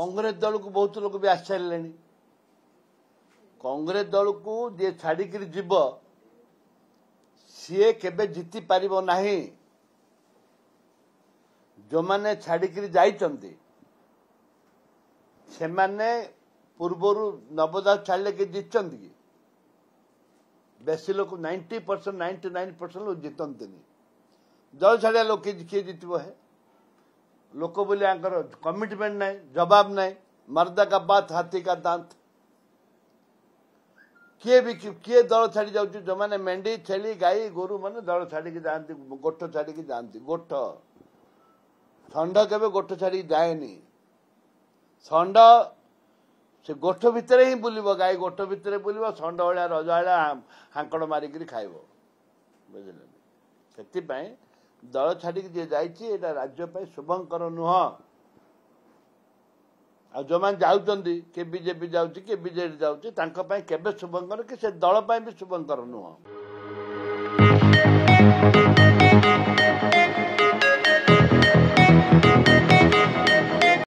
कंग्रेस दल को बहुत लोग भी आश्चर्य कंग्रेस दल को जे छाड़ जीव के जीति पार ना जो मैंने छाड़क जाने पूर्वर नवदा छाड़े कि जीत बेस लोक ninety percent ninety nine percent लोग जीतने दल छाड़िया लोग किए जितब है लोक बोली कमिटमेंट ना जवाब ना मर्दा का बात हाथी का दात किए भी किए दल छाड़ी जाऊ जो मैंने मेढी छेली गाई गोर मान दल छाड़ी जाती गोठ छाड़ी जाती गोठ ठंड के गोठ छाड़ी जाए नी ठंड से गोठ भितर ही बुलब गाई गोठ भितर बुल रज वाला हाँकड़ मारिक खाइब बुझे से ଦଳ ଛାଡ଼ିକି ଯିଏ ଯାଇଛି ଏଇଟା ରାଜ୍ୟ ପାଇଁ ଶୁଭଙ୍କର ନୁହଁ ଆଉ ଯେଉଁମାନେ ଯାଉଛନ୍ତି କିଏ ବିଜେପି ଯାଉଛି କିଏ ବିଜେଡ଼ି ଯାଉଛି ତାଙ୍କ ପାଇଁ କେବେ ଶୁଭଙ୍କର କି ସେ ଦଳ ପାଇଁ ବି ଶୁଭଙ୍କର ନୁହଁ